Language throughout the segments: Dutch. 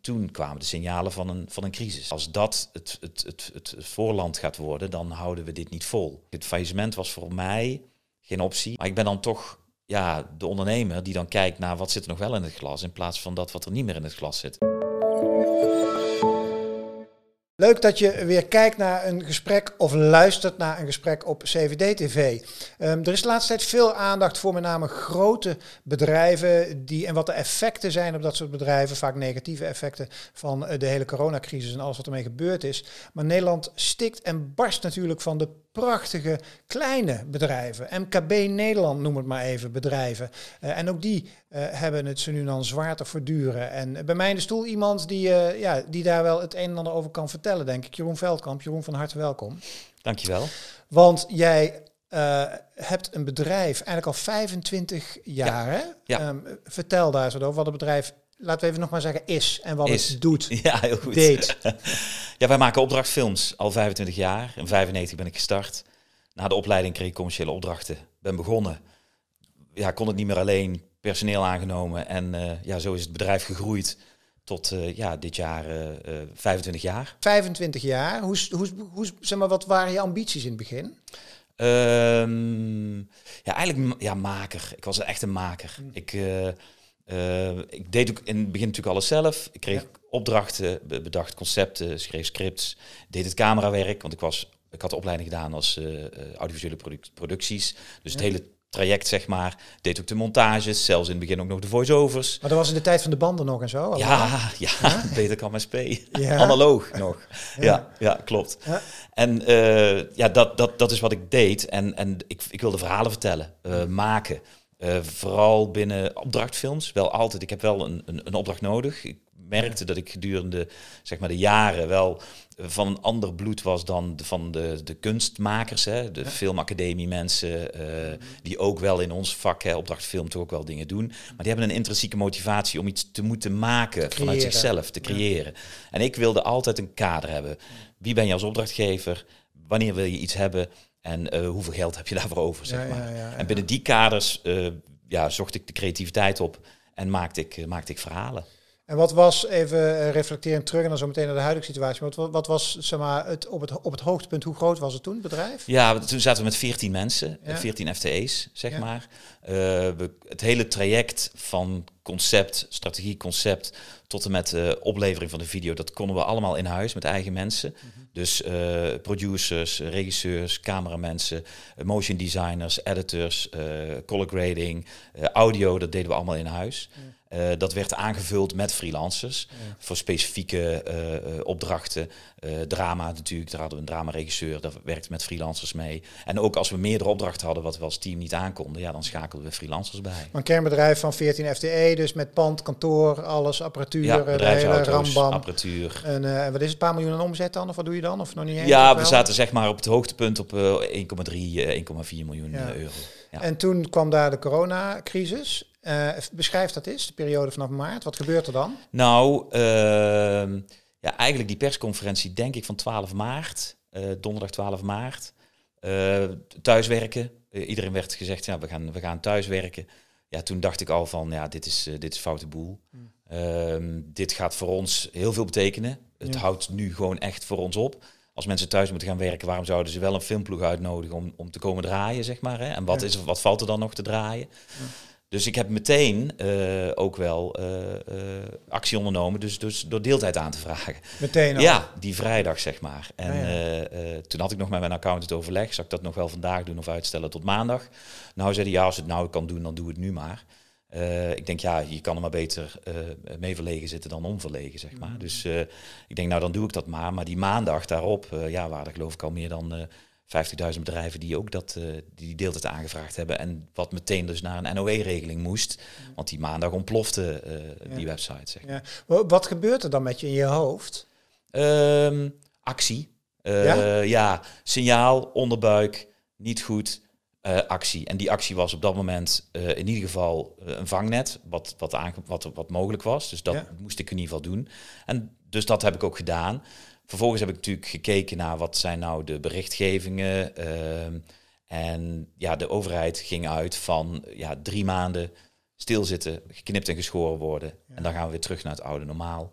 toen kwamen de signalen van een, van een crisis. Als dat het, het, het, het voorland gaat worden, dan houden we dit niet vol. Het faillissement was voor mij geen optie. Maar ik ben dan toch ja, de ondernemer die dan kijkt naar wat zit er nog wel in het glas, in plaats van dat wat er niet meer in het glas zit. Leuk dat je weer kijkt naar een gesprek of luistert naar een gesprek op CVD-TV. Ehm, er is de laatste tijd veel aandacht voor met name grote bedrijven die, en wat de effecten zijn op dat soort bedrijven, vaak negatieve effecten van eh, de hele coronacrisis en alles wat ermee gebeurd is. Maar Nederland stikt en barst natuurlijk van de prachtige kleine bedrijven. MKB Nederland noem het maar even bedrijven. Eh, en ook die eh, hebben het ze nu dan zwaar te verduren. En eh, bij mij in de stoel iemand die, uh, ja, die daar wel het een en ander over kan vertellen, denk ik. Jeroen Veldkamp. Jeroen, van harte welkom. Dankjewel. Want jij hebt een bedrijf eigenlijk al 25 jaar. Ja. Hè? Ehm, vertel daar zo over wat het bedrijf laten we even nog maar zeggen, is en wat is. het doet. Ja, heel goed. Deed. ja, wij maken opdrachtfilms al 25 jaar. In 95 ben ik gestart. Na de opleiding kreeg ik commerciële opdrachten. Ben begonnen. Ja, kon het niet meer alleen. Personeel aangenomen. En eh, ja, zo is het bedrijf gegroeid tot eh, ja, dit jaar 25 eh, jaar. 25 jaar. Hoe, hoe, hoe, zeg maar, wat waren je ambities in het begin? Ehm, ja, eigenlijk ja, maker. Ik was echt een maker. Mm. Ik eh, ik deed ook in het begin natuurlijk alles zelf. Ik kreeg opdrachten, bedacht concepten, schreef scripts, deed het camerawerk. Want ik, was, ik had de opleiding gedaan als eh, eh, audiovisuele producties. Dus het hele traject, zeg maar. Deed ook de montages, zelfs in het begin ook nog de voiceovers. Maar dat was in de tijd van de banden nog en zo? Ja, ja, beter kan SP. Ja. Analoog nog. Ja, ja, klopt. En ja, dat, dat, dat is wat ik deed. En, en ik, ik wilde verhalen vertellen, uh, maken. Eh, vooral binnen opdrachtfilms. Wel altijd. Ik heb wel een, een, een opdracht nodig. Ik merkte dat ik gedurende zeg maar, de jaren wel eh, van een ander bloed was dan de, van de, de kunstmakers, hè, de filmacademie mensen, eh, die ook wel in ons vak, hè, toch ook wel dingen doen. Maar die hebben een intrinsieke motivatie om iets te moeten maken vanuit zichzelf, te creëren. En ik wilde altijd een kader hebben. Wie ben je als opdrachtgever? Wanneer wil je iets hebben? En eh, hoeveel geld heb je daarvoor over, zeg maar. en binnen die kaders eh, ja, zocht ik de creativiteit op en maakte ik, eh, maakte ik verhalen. En wat was, even eh, reflecterend terug en dan zo meteen naar de huidige situatie, wat, wat was zeg maar, het, op, het, op het hoogtepunt, hoe groot was het toen, het bedrijf? Ja, toen zaten we met 14 mensen, ja. 14 FTE's, zeg maar. Eh, we, het hele traject van concept, strategie, concept, tot en met de eh, oplevering van de video, dat konden we allemaal in huis met eigen mensen. Mhm. Dus producers, regisseurs, cameramensen, motion designers, editors, color grading, audio, dat deden we allemaal in huis. Eh, dat werd aangevuld met freelancers voor specifieke eh, eh, opdrachten. drama natuurlijk, daar hadden we een dramaregisseur, daar werkte met freelancers mee. En ook als we meerdere opdrachten hadden, wat we als team niet aankonden, ja, dan schakelden we freelancers bij. een kernbedrijf van 14 FTE, dus met pand, kantoor, alles, apparatuur, ja, hele apparatuur. En wat is het, een paar miljoen aan omzet dan? Of wat doe je dan? Of nog niet eens? Ja, we zaten zeg maar op het hoogtepunt op 1,3, 1,4 miljoen euro. Ja. En toen kwam daar de coronacrisis. Eh, beschrijf dat eens, de periode vanaf maart. Wat gebeurt er dan? Nou, uh, ja, eigenlijk die persconferentie, denk ik, van 12 maart, eh, donderdag 12 maart. Eh, thuiswerken. iedereen werd gezegd, ja, we, gaan, we gaan thuiswerken. Ja, toen dacht ik al van, ja, dit is, dit is foute boel. Hmm. Ehm, dit gaat voor ons heel veel betekenen. Het houdt nu gewoon echt voor ons op. Als mensen thuis moeten gaan werken, waarom zouden ze wel een filmploeg uitnodigen om, om te komen draaien, zeg maar? Hè? En wat, is, wat valt er dan nog te draaien? Dus ik heb meteen eh, ook wel eh, eh, actie ondernomen, dus, dus door deeltijd aan te vragen. Meteen al? Ja, die vrijdag zeg maar. En ah, toen had ik nog met mijn account het overleg, zou ik dat nog wel vandaag doen of uitstellen tot maandag? Nou, zei hij, ja, als het nou kan doen, dan doe het nu maar. ik denk, ja, je kan er maar beter uh, mee verlegen zitten dan onverlegen, zeg maar. Mhm. Dus ik denk, nou, dan doe ik dat maar. Maar die maandag daarop, ja, waren er geloof ik al meer dan 50.000 bedrijven die ook dat, uh, die deeltijd aangevraagd hebben. En wat meteen dus naar een NOE-regeling moest. Mm. Want die maandag ontplofte eh, die website. Zeg. Ja. Wat gebeurt er dan met je in je hoofd? Um, actie. Uh, ja? signaal, onderbuik, niet goed, actie. En die actie was op dat moment in ieder geval een vangnet, wat, wat, wat, wat mogelijk was. Dus dat moest ik in ieder geval doen. En dus dat heb ik ook gedaan. Vervolgens heb ik natuurlijk gekeken naar wat zijn nou de berichtgevingen. Ehm, en ja, de overheid ging uit van ja, drie maanden stilzitten, geknipt en geschoren worden. En dan gaan we weer terug naar het oude normaal.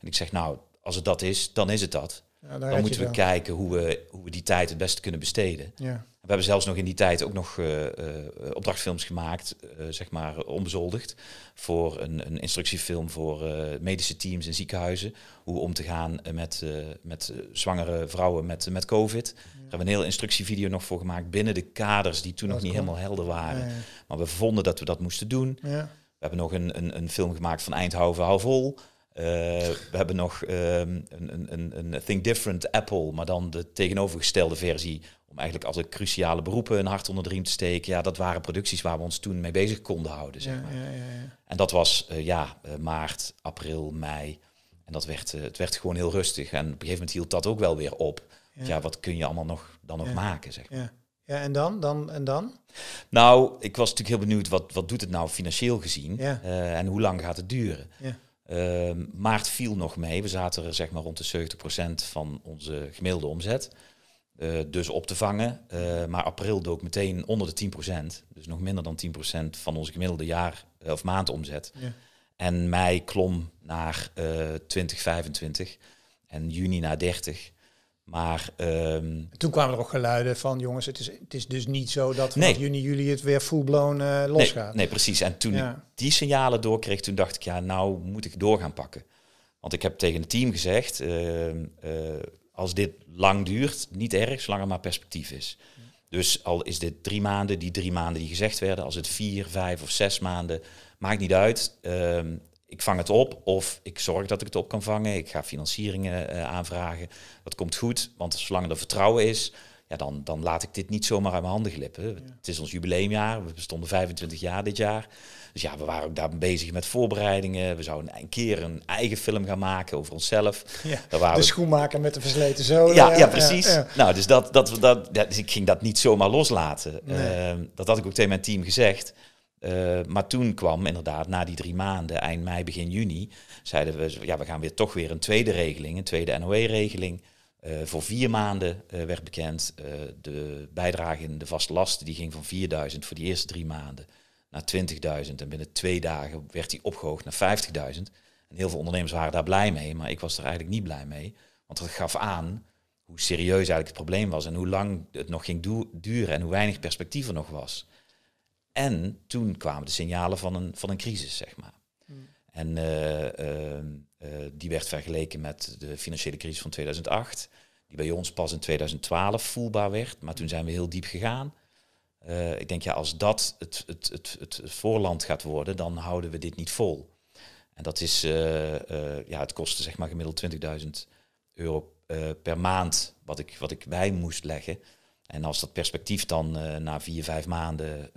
En ik zeg, nou, als het dat is, dan is het dat. dan moeten we kijken hoe we, hoe we die tijd het beste kunnen besteden. Ja. We hebben zelfs nog in die tijd ook nog eh, eh, opdrachtfilms gemaakt, eh, zeg maar onbezoldigd, voor een, een instructiefilm voor medische teams in ziekenhuizen. Hoe om te gaan met, met zwangere vrouwen met, met COVID. We hebben een hele instructievideo nog voor gemaakt binnen de kaders die toen nog niet helemaal helder waren. Maar we vonden dat we dat moesten doen. We hebben nog een, een, een film gemaakt van Eindhoven Hou Vol. we hebben nog ehm, een, een, een Think Different Apple, maar dan de tegenovergestelde versie om eigenlijk als de cruciale beroepen een hart onder de riem te steken. Ja, dat waren producties waar we ons toen mee bezig konden houden. Zeg maar. Ja, ja, ja, en dat was eh, ja, eh, maart, april, mei. En dat werd, eh, het werd gewoon heel rustig. En op een gegeven moment hield dat ook wel weer op. Ja, wat kun je allemaal nog, dan nog maken? Zeg maar. Ja, en dan? dan? En dan? Nou, ik was natuurlijk heel benieuwd, wat, wat doet het nou financieel gezien? Ja. en hoe lang gaat het duren? Ja. Ehm, maart viel nog mee. We zaten er zeg maar rond de 70% van onze gemiddelde omzet. Eh, dus op te vangen. Eh, maar april dook meteen onder de 10%. Dus nog minder dan 10% van onze gemiddelde jaar- eh, of maandomzet. Ja. En mei klom naar uh, 20, En juni naar 30. Maar, ehm, toen kwamen er ook geluiden van, jongens, het is, het is dus niet zo dat van juni, juli het weer full-blown uh, losgaat. Nee, nee, precies. En toen ik die signalen doorkreeg, toen dacht ik, ja, nou moet ik door gaan pakken. Want ik heb tegen het team gezegd, uh, als dit lang duurt, niet erg, zolang er maar perspectief is. Dus al is dit drie maanden, die drie maanden die gezegd werden, als het vier, vijf of zes maanden, maakt niet uit. Ehm, ik vang het op of ik zorg dat ik het op kan vangen. Ik ga financieringen eh, aanvragen. Dat komt goed, want zolang er vertrouwen is, ja, dan, dan laat ik dit niet zomaar uit mijn handen glippen. Het is ons jubileumjaar, we bestonden 25 jaar dit jaar. Dus ja, we waren ook daar bezig met voorbereidingen. We zouden een keer een eigen film gaan maken over onszelf. Ja, de we... schoenmaker met de versleten zolen. Ja, ja, precies. nou, dus dat, dat, dat, dus ik ging dat niet zomaar loslaten. Nee. Ehm, dat had ik ook tegen mijn team gezegd. Ehm, maar toen kwam inderdaad, na die drie maanden, eind mei, begin juni, zeiden we, ja, we gaan weer toch weer een tweede regeling, een tweede NOE-regeling. Eh, voor vier maanden eh, werd bekend, eh, de bijdrage in de vaste lasten die ging van 4000 voor die eerste drie maanden naar 20.000. En binnen twee dagen werd die opgehoogd naar 50.000. En heel veel ondernemers waren daar blij mee, maar ik was er eigenlijk niet blij mee. Want dat gaf aan hoe serieus eigenlijk het probleem was en hoe lang het nog ging duren en hoe weinig perspectief er nog was. En toen kwamen de signalen van een, van een crisis, zeg maar. Hmm. En eh, eh, eh, die werd vergeleken met de financiële crisis van 2008, die bij ons pas in 2012 voelbaar werd, maar toen zijn we heel diep gegaan. Eh, ik denk ja, als dat het, het, het, het voorland gaat worden, dan houden we dit niet vol. En dat is, eh, eh, ja, het kostte zeg maar gemiddeld 20.000 euro per maand wat ik, wat ik bij moest leggen. En als dat perspectief dan na vier, vijf maanden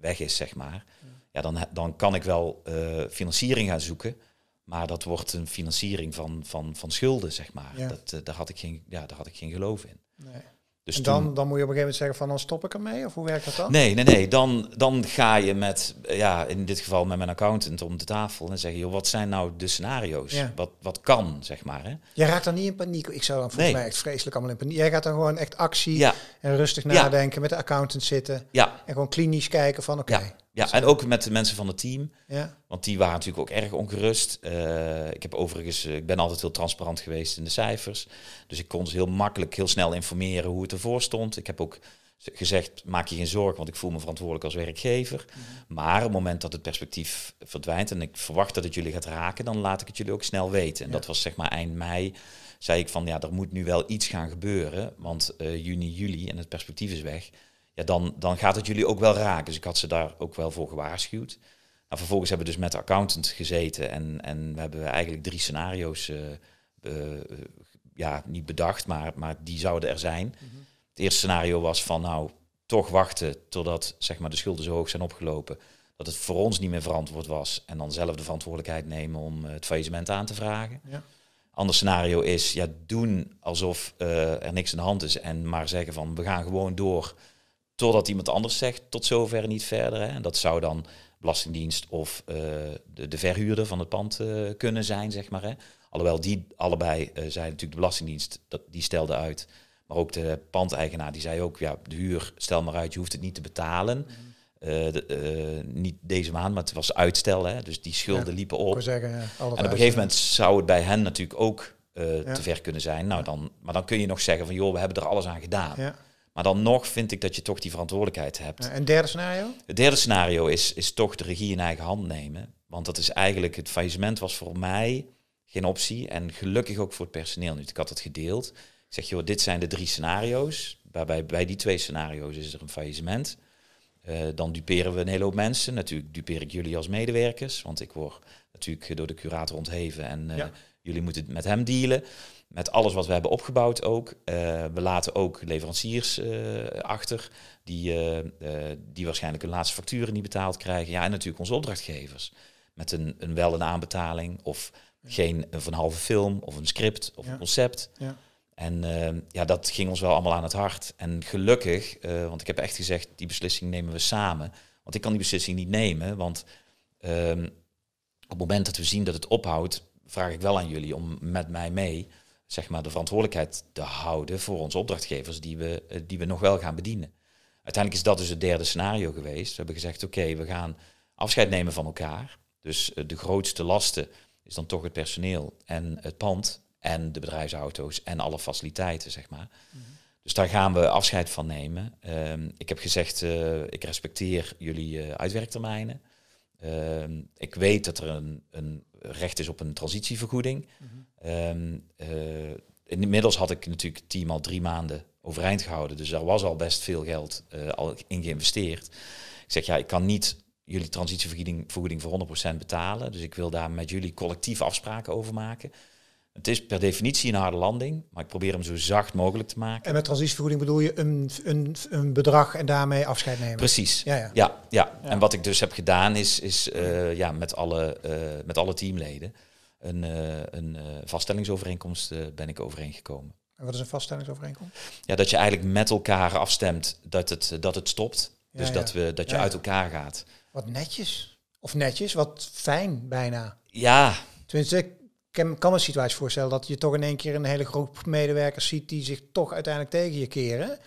weg is, zeg maar, ja, dan, dan kan ik wel financiering gaan zoeken. Maar dat wordt een financiering van, van, van schulden, zeg maar. Ja. Dat, daar, had ik geen, ja, daar had ik geen geloof in. Nee. Dus en dan, dan moet je op een gegeven moment zeggen van dan stop ik ermee? Of hoe werkt dat dan? Nee, nee, nee. Dan, dan ga je met, ja, in dit geval met mijn accountant om de tafel en zeggen, joh, wat zijn nou de scenario's? Wat, wat kan, zeg maar. Hè? Jij raakt dan niet in paniek. Ik zou dan volgens mij echt vreselijk allemaal in paniek. Jij gaat dan gewoon echt actie ja. en rustig nadenken, met de accountant zitten. En gewoon klinisch kijken van oké. Ja, dus- en ook met de mensen van het team. Ja. Want die waren natuurlijk ook erg ongerust. Eh, ik heb overigens, eh, ik ben altijd heel transparant geweest in de cijfers. Dus ik kon ze heel makkelijk, heel snel informeren hoe het ervoor stond. Ik heb ook gezegd, maak je geen zorgen, want ik voel me verantwoordelijk als werkgever. Mhm. Maar op het moment dat het perspectief verdwijnt en ik verwacht dat het jullie gaat raken, dan laat ik het jullie ook snel weten. En dat was zeg maar eind mei, zei ik van ja, er moet nu wel iets gaan gebeuren, want eh, juni, juli en het perspectief is weg ja, dan, dan gaat het jullie ook wel raken. Dus ik had ze daar ook wel voor gewaarschuwd. Nou, vervolgens hebben we dus met de accountant gezeten en, en we hebben eigenlijk drie scenario's eh, eh, ja, niet bedacht, maar, maar die zouden er zijn. Mhm. Het eerste scenario was van nou, toch wachten totdat zeg maar, de schulden zo hoog zijn opgelopen dat het voor ons niet meer verantwoord was en dan zelf de verantwoordelijkheid nemen om eh, het faillissement aan te vragen. Ja. Ander scenario is ja, doen alsof er niks aan de hand is en maar zeggen van we gaan gewoon door totdat iemand anders zegt tot zover niet verder. Hè. En dat zou dan Belastingdienst of eh, de, de, verhuurder van het pand eh, kunnen zijn, zeg maar. Hè. Alhoewel die allebei uh, natuurlijk de Belastingdienst, dat, die stelde uit. Maar ook de pandeigenaar die zei ook, ja, de huur, stel maar uit, je hoeft het niet te betalen. Mhm. niet deze maand, maar het was uitstellen Hè? Dus die schulden ja, liepen op. Zeggen, ja, en op een gegeven moment zou het bij hen natuurlijk ook te ver kunnen zijn. Nou, dan, maar dan kun je nog zeggen van joh, we hebben er alles aan gedaan. Maar dan nog vind ik dat je toch die verantwoordelijkheid hebt. En derde scenario? Het derde scenario is, is toch de regie in eigen hand nemen. Want dat is eigenlijk, het faillissement was voor mij geen optie. En gelukkig ook voor het personeel. Nu, ik had het gedeeld. Ik zeg, joh, dit zijn de drie scenario's. Waarbij bij die twee scenario's is er een faillissement. Eh, dan duperen we een hele hoop mensen. Natuurlijk duper ik jullie als medewerkers. Want ik word natuurlijk door de curator ontheven. En eh, jullie moeten met hem dealen met alles wat we hebben opgebouwd ook. Eh, we laten ook leveranciers eh, achter, die, eh, die waarschijnlijk hun laatste facturen niet betaald krijgen. Ja, en natuurlijk onze opdrachtgevers. Met een, een wel een aanbetaling of geen van halve film of een script of een concept. Ja. En ja, dat ging ons wel allemaal aan het hart. En gelukkig, want ik heb echt gezegd, die beslissing nemen we samen. Want ik kan die beslissing niet nemen, want ehm, op het moment dat we zien dat het ophoudt, vraag ik wel aan jullie om met mij mee zeg maar, de verantwoordelijkheid te houden voor onze opdrachtgevers die we, eh, die we nog wel gaan bedienen. Uiteindelijk is dat dus het derde scenario geweest. We hebben gezegd, oké, we gaan afscheid nemen van elkaar. Dus eh, de grootste lasten is dan toch het personeel en het pand en de bedrijfsauto's en alle faciliteiten, zeg maar. Mhm. Dus daar gaan we afscheid van nemen. Ehm, ik heb gezegd, eh, ik respecteer jullie uh, uitwerktermijnen. Ehm, ik weet dat er een, een, recht is op een transitievergoeding. Ehm, eh, inmiddels had ik natuurlijk het team al drie maanden overeind gehouden. Dus daar was al best veel geld eh, al in geïnvesteerd. Ik zeg, ja, ik kan niet jullie transitievergoeding voor 100% betalen. Dus ik wil daar met jullie collectief afspraken over maken. Het is per definitie een harde landing, maar ik probeer hem zo zacht mogelijk te maken. En met transitievergoeding bedoel je een, een, een bedrag en daarmee afscheid nemen? Precies. Ja, ja. ja, ja. En wat ik dus heb gedaan is, is eh, ja, met, alle, eh, met alle teamleden een, eh, een vaststellingsovereenkomst ben ik overeengekomen. En wat is een vaststellingsovereenkomst? Ja, dat je eigenlijk met elkaar afstemt dat het, dat het stopt. dus dat, we, dat je uit elkaar gaat. Wat netjes. Of netjes, wat fijn bijna. Ja. Tenminste, kan, kan me een situatie voorstellen dat je toch in één keer een hele groep medewerkers ziet die zich toch uiteindelijk tegen je keren.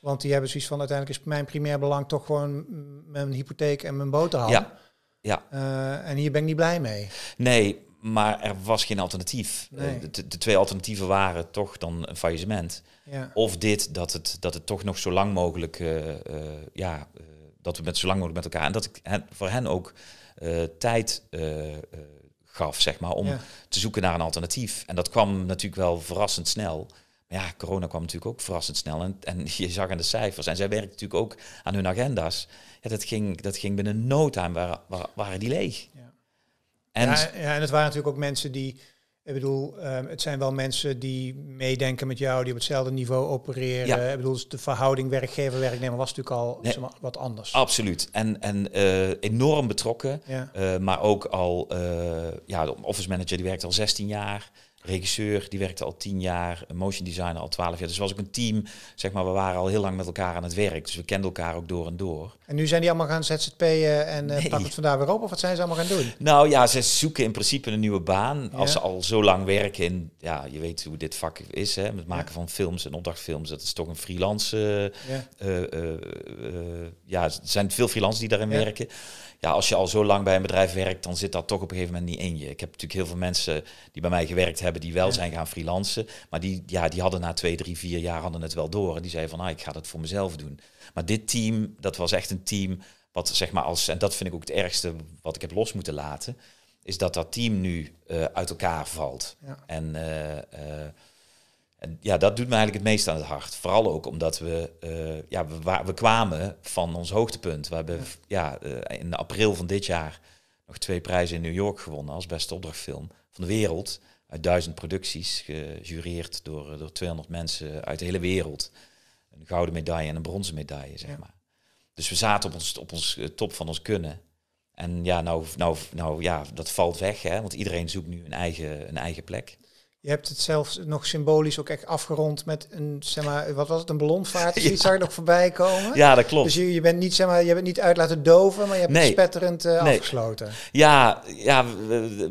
Want die hebben zoiets van uiteindelijk is mijn primair belang toch gewoon mijn hypotheek en mijn boterham. Ja. ja. Eh, en hier ben ik niet blij mee. Nee, maar er was geen alternatief. Eh, de, twee alternatieven waren toch dan een faillissement. Ja. Of dit, dat het, dat het toch nog zo lang mogelijk, eh, ja, dat we met zo lang mogelijk met elkaar. En dat ik hen, voor hen ook tijd gaf, zeg maar, om te zoeken naar een alternatief. En dat kwam natuurlijk wel verrassend snel. Maar ja, corona kwam natuurlijk ook verrassend snel. En, en je zag aan de cijfers. En zij werkte natuurlijk ook aan hun agenda's. Ja, dat, ging, dat ging binnen no time, waren, waren die leeg. Ja. En, ja, ja, en het waren natuurlijk ook mensen die ik bedoel, ehm, het zijn wel mensen die meedenken met jou, die op hetzelfde niveau opereren. Ik bedoel, de verhouding werkgever-werknemer was natuurlijk al wat anders. Absoluut. En, en eh, enorm betrokken. Eh, maar ook al, eh, ja, de office manager die werkt al 16 jaar regisseur, die werkte al tien jaar, motion designer al twaalf jaar. Dus was ook een team, zeg maar, we waren al heel lang met elkaar aan het werk. Dus we kenden elkaar ook door en door. En nu zijn die allemaal gaan ZZP'en en eh, nee. pakken het vandaar weer op? Of wat zijn ze allemaal gaan doen? Nou ja, ze zoeken in principe een nieuwe baan. Als ze al zo lang werken in, ja, je weet hoe dit vak is, hè, het maken van films en opdrachtfilms. Dat is toch een freelance, ja. Eh, eh, ja, er zijn veel freelancers die daarin werken ja, als je al zo lang bij een bedrijf werkt, dan zit dat toch op een gegeven moment niet in je. Ik heb natuurlijk heel veel mensen die bij mij gewerkt hebben, die wel zijn gaan freelancen. Maar die, ja, die hadden na twee, drie, vier jaar hadden het wel door. En die zeiden van, ah, ik ga dat voor mezelf doen. Maar dit team, dat was echt een team wat zeg maar als... En dat vind ik ook het ergste wat ik heb los moeten laten. Is dat dat team nu eh, uit elkaar valt. En... Eh, eh, en ja, dat doet me eigenlijk het meest aan het hart. Vooral ook omdat we, eh, ja, we, we, kwamen van ons hoogtepunt. We hebben ja, eh, in april van dit jaar nog twee prijzen in New York gewonnen als beste opdrachtfilm van de wereld. Uit duizend producties, gejureerd door, eh, door 200 mensen uit de hele wereld. Een gouden medaille en een bronzen medaille, zeg maar. Dus we zaten op ons, op ons top van ons kunnen. En ja, nou, nou, nou ja, dat valt weg, hè, want iedereen zoekt nu een eigen, een eigen plek. Je hebt het zelfs nog symbolisch ook echt afgerond met een, zeg maar, wat was het, een ballonvaart of ja. nog voorbij komen. Ja, dat klopt. Dus je, je, bent niet, zeg maar, je bent niet uit laten doven, maar je hebt het spetterend eh, nee. afgesloten. Ja, ja,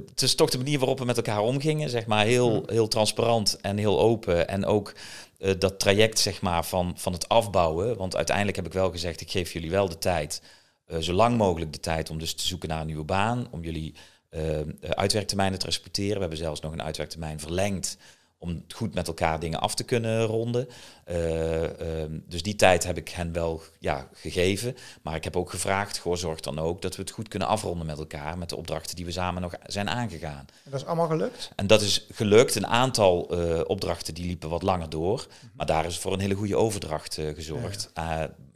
het is toch de manier waarop we met elkaar omgingen, zeg maar, heel, mm. heel transparant en heel open. En ook eh, dat traject, zeg maar, van, van het afbouwen. Want uiteindelijk heb ik wel gezegd, ik geef jullie wel de tijd, uh, zo lang mogelijk de tijd om dus te zoeken naar een nieuwe baan, om jullie eh, eh, uitwerktermijnen te respecteren. We hebben zelfs nog een uitwerktermijn verlengd om goed met elkaar dingen af te kunnen ronden. Eh, ehm, dus die tijd heb ik hen wel ja, gegeven. Maar ik heb ook gevraagd, goh, zorg dan ook dat we het goed kunnen afronden met elkaar. Met de opdrachten die we samen nog zijn aangegaan. En dat is allemaal gelukt? En dat is gelukt. Een aantal opdrachten die liepen wat langer door. Mhm. Maar daar is voor een hele goede overdracht gezorgd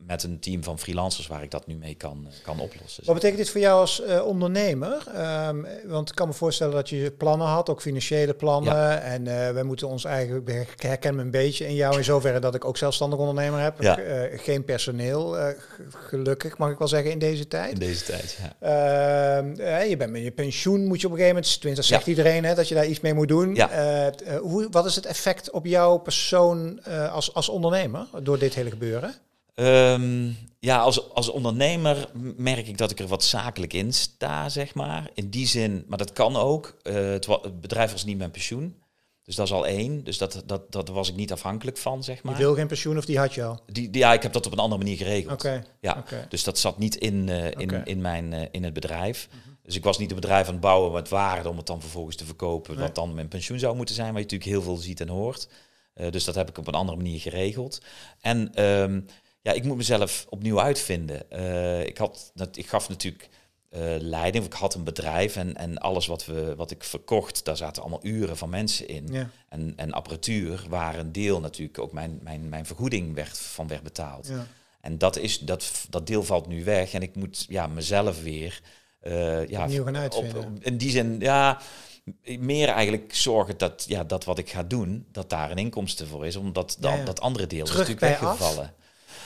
met een team van freelancers waar ik dat nu mee kan, eh, kan oplossen. Wat betekent dit voor jou als eh, ondernemer? Ehm, want ik kan me voorstellen dat je plannen had, ook financiële plannen. En uh, eh, wij moeten ons eigenlijk, herkennen een beetje in jou in zoverre dat ik ook zelfstandig ondernemer heb. geen personeel, gelukkig mag ik wel zeggen in deze tijd. In deze tijd, ja. Ehm, je bent met je pensioen moet je op een gegeven moment, tenminste zegt iedereen hè, dat je daar iets mee moet doen. hoe, wat is het effect op jouw persoon als, als ondernemer door dit hele gebeuren? Ehm, ja, als, als ondernemer merk ik dat ik er wat zakelijk in sta, zeg maar. In die zin, maar dat kan ook. Eh, het, bedrijf was niet mijn pensioen. Dus dat is al één. Dus dat, dat, dat was ik niet afhankelijk van, zeg maar. Je wil geen pensioen of die had je al? Die, die ja, ik heb dat op een andere manier geregeld. Oké. Ja. Dus dat zat niet in, eh, in, in, mijn, eh, in het bedrijf. Mhm. Dus ik was niet een bedrijf aan het bouwen met waarde om het dan vervolgens te verkopen. Wat dan mijn pensioen zou moeten zijn, waar je natuurlijk heel veel ziet en hoort. dus dat heb ik op een andere manier geregeld. En... Ehm, ja, ik moet mezelf opnieuw uitvinden. Eh, ik, had, ik gaf natuurlijk uh, leiding, ik had een bedrijf en, en alles wat, we, wat ik verkocht, daar zaten allemaal uren van mensen in. En, en apparatuur, waar een deel natuurlijk ook mijn, mijn, mijn vergoeding werd, van werd betaald. Ja. En dat, is, dat, dat deel valt nu weg en ik moet ja, mezelf weer... Uh, ja, opnieuw gaan uitvinden. Op, in die zin, ja meer eigenlijk zorgen dat, ja, dat wat ik ga doen, dat daar een inkomsten voor is. Omdat dan, dat andere deel is natuurlijk weggevallen.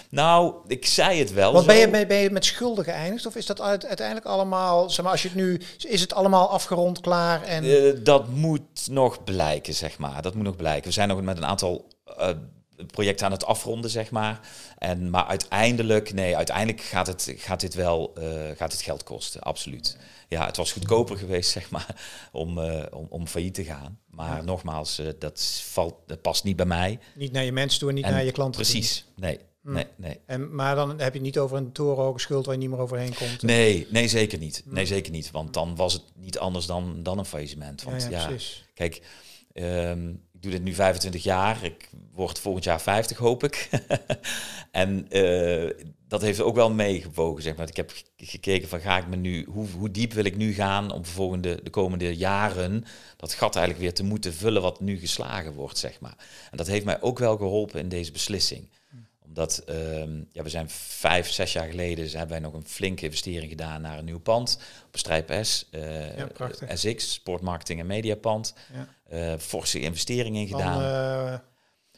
Nou, ik zei het wel. Wat ben je, met schulden geëindigd? Of is dat uiteindelijk allemaal, zeg maar, als je het nu, is het allemaal afgerond, klaar? En... Eh, dat moet nog blijken, zeg maar. Dat moet nog blijken. We zijn nog met een aantal eh, projecten aan het afronden, zeg maar. En, maar uiteindelijk, nee, uiteindelijk gaat het, gaat dit wel eh, gaat het geld kosten, absoluut. Ja, het was goedkoper geweest, zeg maar, om, om, om, failliet te gaan. Maar nogmaals, dat, valt, dat past niet bij mij. Niet naar je mensen toe en niet naar je klanten Precies, nee. Hm. nee, nee. En, maar dan heb je het niet over een torenhoge schuld waar je niet meer overheen komt. Nee, nee zeker niet. Hm. Nee, zeker niet. Want dan was het niet anders dan, dan een faillissement. Want ja, precies. kijk, ehm, ik doe dit nu 25 jaar. Ik word volgend jaar 50, hoop ik. en eh, dat heeft ook wel meegewogen, zeg maar. Ik heb gekeken van ga ik me nu, hoe, hoe diep wil ik nu gaan om volgende, de komende jaren dat gat eigenlijk weer te moeten vullen wat nu geslagen wordt, zeg maar. En dat heeft mij ook wel geholpen in deze beslissing omdat ehm, ja, we zijn vijf, zes jaar geleden dus hebben wij nog een flinke investering gedaan naar een nieuw pand. Op Strijp S, eh, ja, eh, SX, Sportmarketing en Mediapand. Ja. Eh, forse investering in gedaan.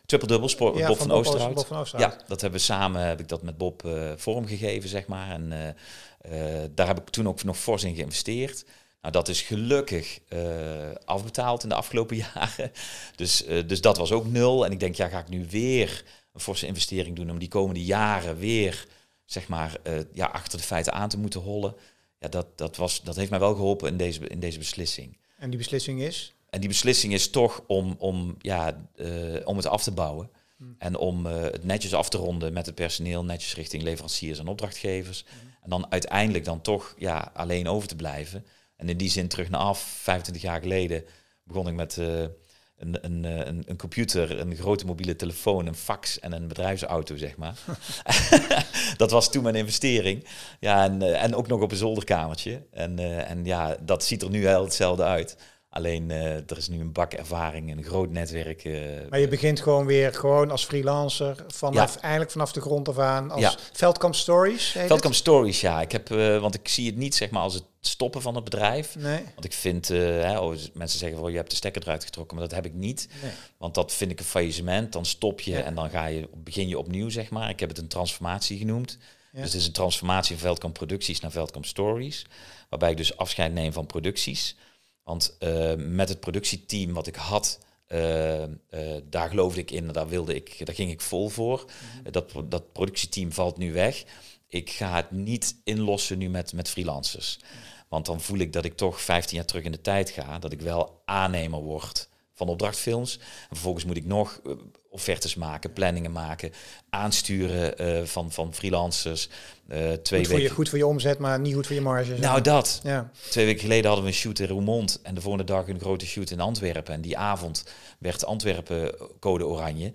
triple sport, Bob, van, van Oosterhout. Ja, dat hebben we samen, heb ik dat met Bob vormgegeven, zeg maar. En daar heb ik toen ook nog fors in geïnvesteerd. Nou, dat is gelukkig afbetaald in de afgelopen jaren. Dus, dus dat was ook nul. En ik denk, ja, ga ik nu weer een forse investering doen om die komende jaren weer zeg maar, eh, ja, achter de feiten aan te moeten hollen. Ja, dat, dat, was, dat heeft mij wel geholpen in deze, in deze beslissing. En die beslissing is? En die beslissing is toch om, om, ja, eh, om het af te bouwen. Hmm. En om eh, het netjes af te ronden met het personeel, netjes richting leveranciers en opdrachtgevers. Hmm. En dan uiteindelijk dan toch ja, alleen over te blijven. En in die zin terug naar af, 25 jaar geleden, begon ik met een, eh, een, een, computer, een grote mobiele telefoon, een fax en een bedrijfsauto, zeg maar. dat was toen mijn investering. Ja, en, eh, en ook nog op een zolderkamertje. En, eh, en ja, dat ziet er nu heel hetzelfde uit. Alleen eh, er is nu een bak ervaring een groot netwerk. Eh, maar je begint gewoon weer gewoon als freelancer, vanaf, ja. eigenlijk vanaf de grond af aan, als Veldkamp Stories? Veldkamp Stories, ja. Ik heb, eh, want ik zie het niet zeg maar, als het stoppen van het bedrijf. Nee. Want ik vind, hè, oh, mensen zeggen wel, je hebt de stekker eruit getrokken, maar dat heb ik niet. Nee. Want dat vind ik een faillissement. Dan stop je en dan ga je, begin je opnieuw, zeg maar. Ik heb het een transformatie genoemd. Dus het is een transformatie van Veldkamp Producties naar Veldkamp Stories. Waarbij ik dus afscheid neem van producties want eh, met het productieteam wat ik had, eh, eh, daar geloofde ik in, daar, wilde ik, daar ging ik vol voor. Mhm. dat, dat productieteam valt nu weg. Ik ga het niet inlossen nu met, met freelancers. Mhm. Want dan voel ik dat ik toch 15 jaar terug in de tijd ga. Dat ik wel aannemer word van opdrachtfilms. En vervolgens moet ik nog eh, offertes maken, planningen maken, aansturen eh, van, van freelancers. Eh, twee goed, weken... voor je, goed voor je omzet, maar niet goed voor je marge. Nou, dat. Ja. Twee weken geleden hadden we een shoot in Roermond en de volgende dag een grote shoot in Antwerpen. En die avond werd Antwerpen code oranje.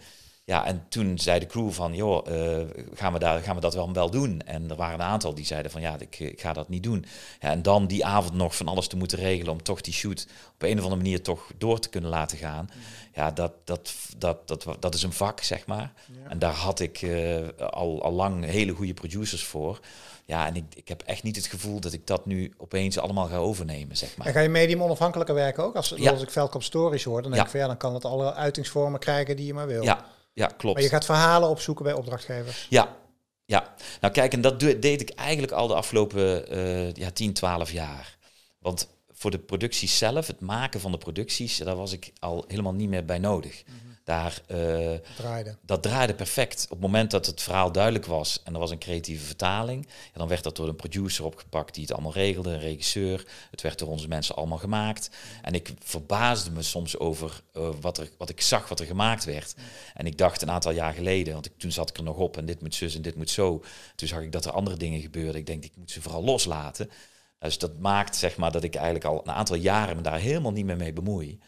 Ja, en toen zei de crew van, joh, eh, gaan, we daar, gaan we dat wel, wel doen? En er waren een aantal die zeiden van, ja, ik, ik ga dat niet doen. Ja, en dan die avond nog van alles te moeten regelen om toch die shoot op een of andere manier toch door te kunnen laten gaan. Ja, dat, dat, dat, dat, dat is een vak, zeg maar. En daar had ik eh, al, al lang hele goede producers voor. Ja, en ik, ik heb echt niet het gevoel dat ik dat nu opeens allemaal ga overnemen, zeg maar. En ga je medium onafhankelijker werken ook? Als, als ik Velcom Stories hoor, dan denk ik van ja, dan kan het alle uitingsvormen krijgen die je maar wil. Ja, ja, klopt. Maar je gaat verhalen opzoeken bij opdrachtgevers. Ja, ja. Nou kijk, en dat deed ik eigenlijk al de afgelopen eh, ja, 10, 12 jaar. Want voor de productie zelf, het maken van de producties, daar was ik al helemaal niet meer bij nodig. Mhm daar, eh, draaide. dat draaide perfect. Op het moment dat het verhaal duidelijk was en er was een creatieve vertaling, ja, dan werd dat door een producer opgepakt die het allemaal regelde, een regisseur. Het werd door onze mensen allemaal gemaakt. En ik verbaasde me soms over eh, wat, er, wat ik zag, wat er gemaakt werd. En ik dacht een aantal jaar geleden, want ik, toen zat ik er nog op en dit moet zus en dit moet zo. Toen zag ik dat er andere dingen gebeurden. Ik denk, ik moet ze vooral loslaten. Dus dat maakt zeg maar, dat ik eigenlijk al een aantal jaren me daar helemaal niet meer mee bemoei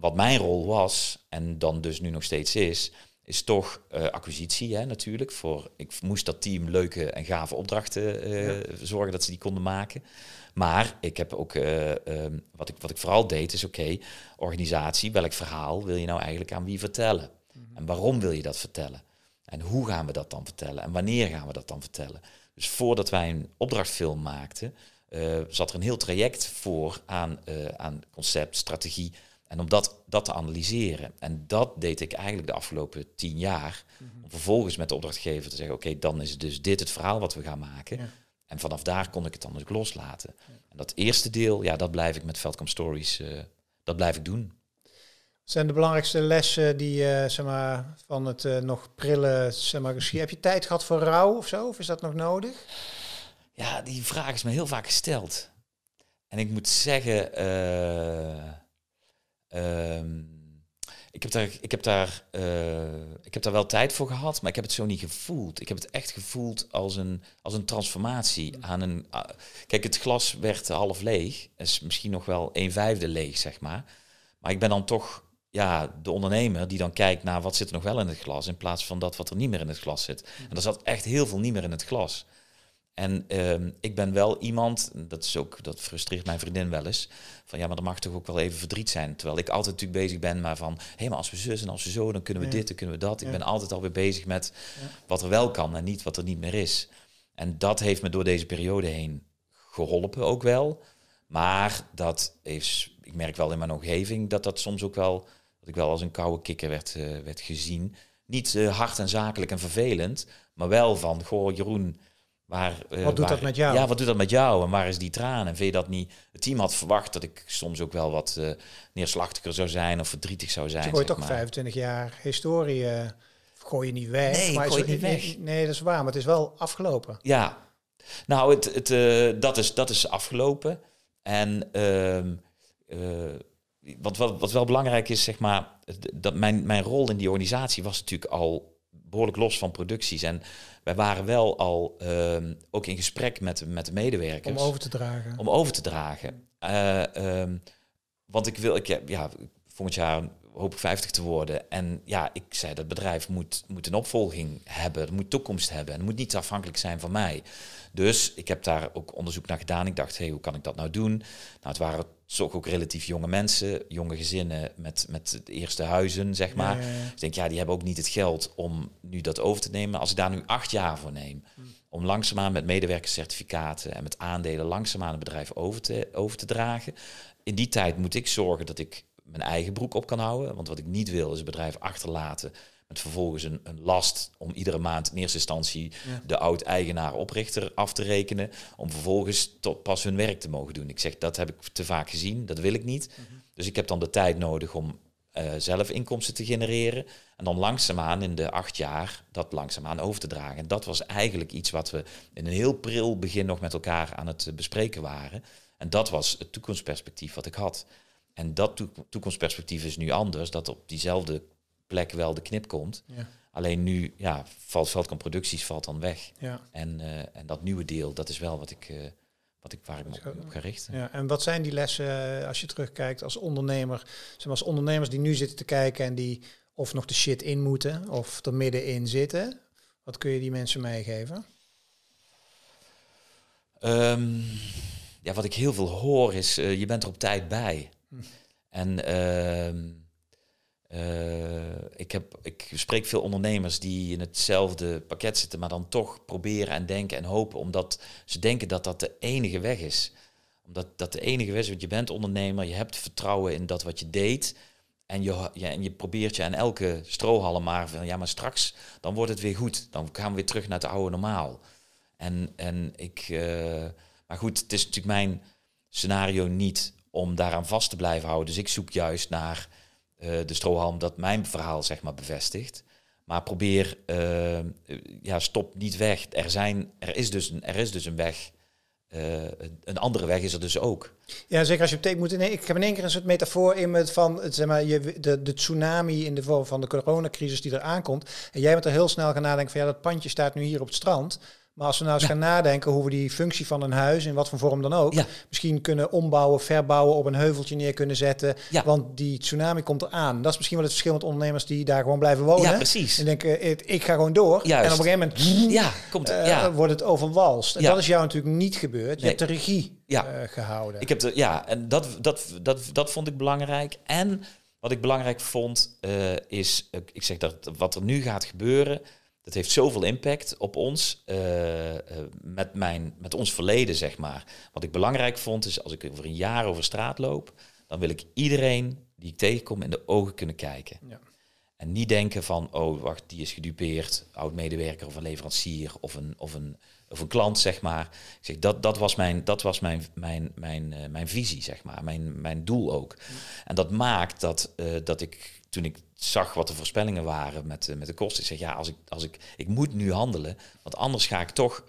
wat mijn rol was, en dan dus nu nog steeds is, is toch eh, acquisitie hè, natuurlijk. Voor, ik moest dat team leuke en gave opdrachten uh, zorgen dat ze die konden maken. Maar ik heb ook, eh, ehm, wat, ik, wat ik vooral deed is, oké, organisatie, welk verhaal wil je nou eigenlijk aan wie vertellen? Mhm. En waarom wil je dat vertellen? En hoe gaan we dat dan vertellen? En wanneer gaan we dat dan vertellen? Dus voordat wij een opdrachtfilm maakten, zat er een heel traject voor aan, aan concept, strategie, en om dat, dat te analyseren. En dat deed ik eigenlijk de afgelopen tien jaar. Mhm. Om vervolgens met de opdrachtgever te zeggen, oké, dan is dus dit het verhaal wat we gaan maken. En vanaf daar kon ik het dan ook loslaten. En dat eerste deel, ja, dat blijf ik met Veldkamp Stories, eh, dat blijf ik doen. Zijn de belangrijkste lessen die uh, zeg maar, van het eh, nog prille zeg maar, geschiedenis... Heb je tijd gehad voor rouw of zo? Of is dat nog nodig? Ja, die vraag is me heel vaak gesteld. En ik moet zeggen... Ehm, ik heb daar, ik heb daar, eh, ik heb daar wel tijd voor gehad, maar ik heb het zo niet gevoeld. Ik heb het echt gevoeld als een, als een transformatie. Mm. Aan een, kijk, het glas werd half leeg. Is misschien nog wel een vijfde leeg, zeg maar. Maar ik ben dan toch ja, de ondernemer die dan kijkt naar wat zit er nog wel in het glas. In plaats van dat wat er niet meer in het glas zit. Mm. En er zat echt heel veel niet meer in het glas. En ehm, ik ben wel iemand, dat, is ook, dat frustreert mijn vriendin wel eens, van ja, maar dat mag toch ook wel even verdriet zijn. Terwijl ik altijd natuurlijk bezig ben, maar van hé, hey, maar als we zus en als we zo, dan kunnen we dit, dan kunnen we dat. Ik ben altijd alweer bezig met wat er wel kan en niet wat er niet meer is. En dat heeft me door deze periode heen geholpen ook wel. Maar dat heeft, ik merk wel in mijn omgeving dat dat soms ook wel, dat ik wel als een koude kikker werd, eh, werd gezien. Niet eh, hard en zakelijk en vervelend, maar wel van, goh, Jeroen Waar, eh, wat doet dat met jou? Ja, wat doet dat met jou? En waar is die traan? En vind je dat niet... Het team had verwacht dat ik soms ook wel wat eh, neerslachtiger zou zijn of verdrietig zou zijn. Dus je gooit toch 25 jaar historie, eh, gooi je niet weg. Nee, maar niet weg. Nee, dat is waar, maar het is wel afgelopen. Ja, nou, het, het, dat, is, dat is afgelopen. En ehm, wat, wat, wat wel belangrijk is, zeg maar, dat mijn, mijn rol in die organisatie was natuurlijk al behoorlijk los van producties. En wij waren wel al ehm, ook in gesprek met, met de medewerkers. Om over te dragen. Om over te dragen. Eh, ehm, want ik wil, ik, ja, volgend jaar hoop ik 50 te worden. En ja, ik zei dat bedrijf moet, moet een opvolging hebben, het moet toekomst hebben en het moet niet afhankelijk zijn van mij. Dus ik heb daar ook onderzoek naar gedaan. Ik dacht, hé, hey, hoe kan ik dat nou doen? Nou, het waren Zorg ook relatief jonge mensen, jonge gezinnen met, met eerste huizen, zeg maar. Ik denk, ja, die hebben ook niet het geld om nu dat over te nemen. Als ik daar nu acht jaar voor neem, hm. om langzaamaan met medewerkerscertificaten en met aandelen langzaamaan het bedrijf over te, over te dragen. In die tijd moet ik zorgen dat ik mijn eigen broek op kan houden. Want wat ik niet wil is het bedrijf achterlaten het vervolgens een, last om iedere maand in eerste instantie de oud-eigenaar oprichter af te rekenen. Om vervolgens tot pas hun werk te mogen doen. Ik zeg, dat heb ik te vaak gezien, dat wil ik niet. Mhm. Dus ik heb dan de tijd nodig om eh, zelf inkomsten te genereren. En dan langzaamaan in de acht jaar dat langzaamaan over te dragen. En dat was eigenlijk iets wat we in een heel pril begin nog met elkaar aan het eh, bespreken waren. En dat was het toekomstperspectief wat ik had. En dat toekomstperspectief is nu anders. Dat op diezelfde plek wel de knip komt. Ja. Alleen nu, ja, valt Veldkamp Producties valt dan weg. Ja. En, eh, en dat nieuwe deel, dat is wel wat ik, eh, wat ik, waar ik me op, op ga richten. Ja, en wat zijn die lessen eh, als je terugkijkt als ondernemer? zoals als ondernemers die nu zitten te kijken en die of nog de shit in moeten of er middenin zitten. Wat kun je die mensen meegeven? Ehm, ja, wat ik heel veel hoor is, je bent er op tijd bij. Hm. En ehm, eh, ik, heb, ik spreek veel ondernemers die in hetzelfde pakket zitten, maar dan toch proberen en denken en hopen, omdat ze denken dat dat de enige weg is. Omdat dat de enige weg is, want je bent ondernemer, je hebt vertrouwen in dat wat je deed. En je, ja, en je probeert je aan elke strohalm maar van ja, maar straks dan wordt het weer goed. Dan gaan we weer terug naar het oude normaal. En, en ik, eh, maar goed, het is natuurlijk mijn scenario niet om daaraan vast te blijven houden. Dus ik zoek juist naar eh, de strohalm dat mijn verhaal zeg maar bevestigt. Maar probeer, eh, ja, stop niet weg. Er, zijn, er, is, dus een, er is dus een weg. Eh, een andere weg is er dus ook. Ja, zeker als je op moet. ik heb in één keer een soort metafoor in met van zeg maar, je, de, de tsunami in de vorm van de coronacrisis die er aankomt. En jij bent er heel snel gaan nadenken van ja, dat pandje staat nu hier op het strand. Maar als we nou eens gaan nadenken hoe we die functie van een huis, in wat voor vorm dan ook, misschien kunnen ombouwen, verbouwen, op een heuveltje neer kunnen zetten. Want die tsunami komt eraan. Dat is misschien wel het verschil met ondernemers die daar gewoon blijven wonen. Ja, precies. En denken, ik ga gewoon door. En op een gegeven moment ja, komt, eh, wordt het overwalst. En dat is jou natuurlijk niet gebeurd. Je hebt de regie eh, gehouden. Ik heb ja, en dat, dat, dat, dat vond ik belangrijk. En wat ik belangrijk vond, eh, is, ik zeg dat wat er nu gaat gebeuren het heeft zoveel impact op ons, eh, eh, met, mijn, met ons verleden, zeg maar. Wat ik belangrijk vond, is als ik over een jaar over straat loop, dan wil ik iedereen die ik tegenkom in de ogen kunnen kijken. Ja. En niet denken van, oh wacht, die is gedupeerd, oud-medewerker of een leverancier of een, of een, of een klant, zeg maar. Ik zeg, dat, dat was, mijn, dat was mijn, mijn, mijn, eh, mijn visie, zeg maar, mijn, mijn doel ook. En dat maakt dat, dat ik toen ik zag wat de voorspellingen waren met, eh, met de kosten, ik zeg ja, als ik, als ik, ik moet nu handelen, want anders ga ik toch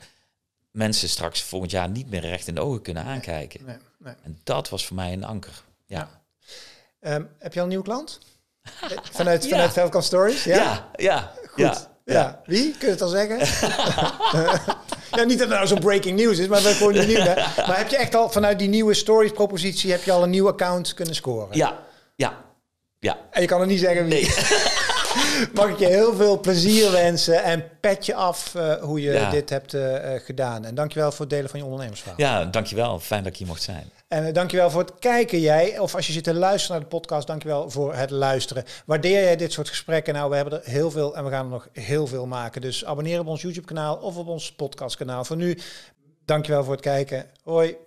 mensen straks volgend jaar niet meer recht in de ogen kunnen aankijken. Nee, En dat was voor mij een anker. Ja. Ehm, heb je al een nieuw klant? Eh, vanuit, ja. vanuit Velkan Stories? Ja, ja. ja Goed. Ja. Wie? Kun je het al zeggen? ja, niet dat het nou zo'n breaking news is, maar we gewoon nieuw. Hè? Maar heb je echt al vanuit die nieuwe stories propositie, heb je al een nieuw account kunnen scoren? Ja, ja. Ja. En je kan er niet zeggen wie. Nee. Mag ik je heel veel plezier wensen en pet je af eh, hoe je dit hebt eh, eh, gedaan. En dankjewel voor het delen van je ondernemersverhaal. Ja, dankjewel. Fijn dat ik hier mocht zijn. En uh, dankjewel voor het kijken jij. Of als je zit te luisteren naar de podcast, dankjewel voor het luisteren. Waardeer jij dit soort gesprekken? Nou, we hebben er heel veel en we gaan er nog heel veel maken. Dus abonneer op ons YouTube kanaal of op ons podcastkanaal. Voor nu, dankjewel voor het kijken. Hoi.